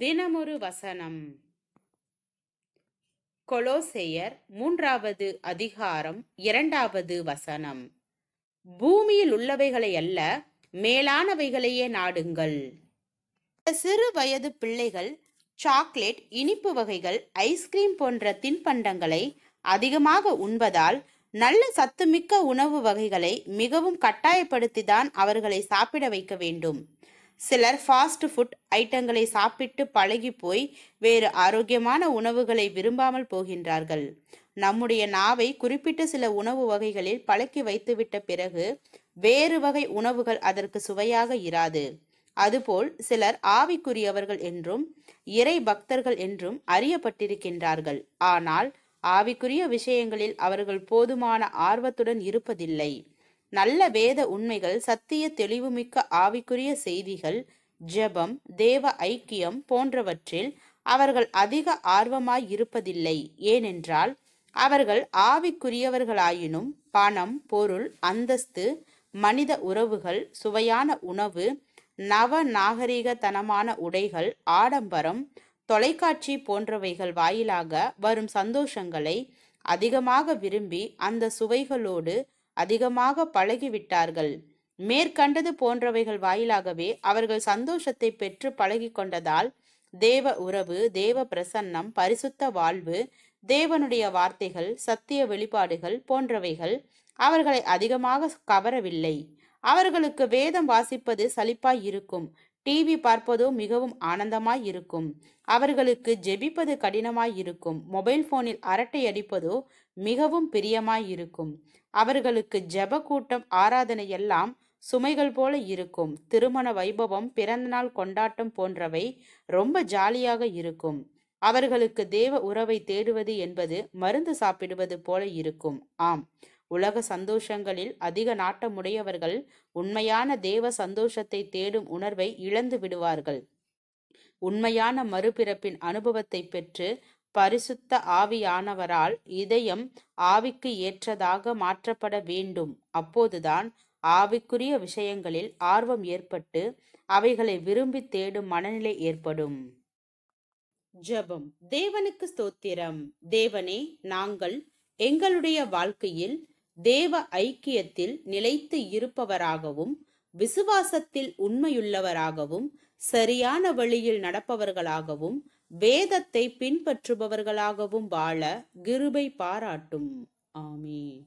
தினமொரு வசனம் கொலோசெயர் மூன்றாவது அதிகாரம் இரண்டாவது வசனம் பூமியில் உள்ளவைகளை அல்ல மேலானவைகளையே நாடுங்கள் சிறு வயது பிள்ளைகள் சாக்லேட் இனிப்பு வகைகள் ஐஸ்கிரீம் போன்ற தின்பண்டங்களை அதிகமாக உண்பதால் நல்ல சத்துமிக்க உணவு வகைகளை மிகவும் கட்டாயப்படுத்திதான் அவர்களை சாப்பிட வைக்க வேண்டும் சிலர் ஃபாஸ்ட் ஃபுட் ஐட்டங்களை சாப்பிட்டு பழகி போய் வேறு ஆரோக்கியமான உணவுகளை விரும்பாமல் போகின்றார்கள் நம்முடைய நாவை குறிப்பிட்ட சில உணவு வகைகளில் பழக்கி வைத்துவிட்ட பிறகு வேறு வகை உணவுகள் அதற்கு சுவையாக இராது அதுபோல் சிலர் ஆவிக்குரியவர்கள் என்றும் இறை பக்தர்கள் என்றும் அறியப்பட்டிருக்கின்றார்கள் ஆனால் ஆவிக்குரிய விஷயங்களில் அவர்கள் போதுமான ஆர்வத்துடன் இருப்பதில்லை நல்ல வேத உண்மைகள் சத்திய தெளிவுமிக்க ஆவிக்குரிய செய்திகள் ஜெபம் தேவ ஐக்கியம் போன்றவற்றில் அவர்கள் அதிக ஆர்வமாய் இருப்பதில்லை ஏனென்றால் அவர்கள் ஆவிக்குரியவர்களாயினும் பணம் பொருள் அந்தஸ்து மனித உறவுகள் சுவையான உணவு நவ நாகரிகத்தனமான உடைகள் ஆடம்பரம் தொலைக்காட்சி போன்றவைகள் வாயிலாக வரும் சந்தோஷங்களை அதிகமாக விரும்பி அந்த சுவைகளோடு அதிகமாக பழகிவிட்டார்கள் மேற்கண்டது போன்றவைகள் வாயிலாகவே அவர்கள் சந்தோஷத்தை பெற்று பழகி கொண்டதால் தேவ உறவு தேவ பிரசன்னம் பரிசுத்த வாழ்வு தேவனுடைய வார்த்தைகள் சத்திய வெளிப்பாடுகள் போன்றவைகள் அவர்களை அதிகமாக கவரவில்லை அவர்களுக்கு வேதம் வாசிப்பது சலிப்பாய் இருக்கும் டிவி பார்ப்பதோ மிகவும் ஆனந்தமாய் இருக்கும் அவர்களுக்கு ஜெபிப்பது கடினமாய் இருக்கும் மொபைல் போனில் அரட்டை அடிப்பதோ மிகவும் பிரியமாய் இருக்கும் அவர்களுக்கு ஜப கூட்டம் ஆராதனை எல்லாம் சுமைகள் போல இருக்கும் திருமண வைபவம் பிறந்தநாள் கொண்டாட்டம் போன்றவை ரொம்ப ஜாலியாக இருக்கும் அவர்களுக்கு தேவ உறவை தேடுவது என்பது மருந்து சாப்பிடுவது போல இருக்கும் ஆம் உலக சந்தோஷங்களில் அதிக நாட்டமுடையவர்கள் உண்மையான தேவ சந்தோஷத்தை தேடும் உணர்வை இழந்து விடுவார்கள் உண்மையான மறுபிறப்பின் அனுபவத்தை பெற்று பரிசுத்த ஆவியானவரால் இதயம் ஆவிக்கு ஏற்றதாக மாற்றப்பட வேண்டும் அப்போதுதான் ஆவிக்குரிய விஷயங்களில் ஆர்வம் ஏற்பட்டு அவைகளை விரும்பி தேடும் மனநிலை ஏற்படும் ஜபம் தேவனுக்கு ஸ்தோத்திரம் தேவனே நாங்கள் எங்களுடைய வாழ்க்கையில் தேவ ஐக்கியத்தில் நிலைத்து இருப்பவராகவும் விசுவாசத்தில் உண்மையுள்ளவராகவும் சரியான வழியில் நடப்பவர்களாகவும் வேதத்தை பின்பற்றுபவர்களாகவும் வாழ கிருபை பாராட்டும் ஆமீன்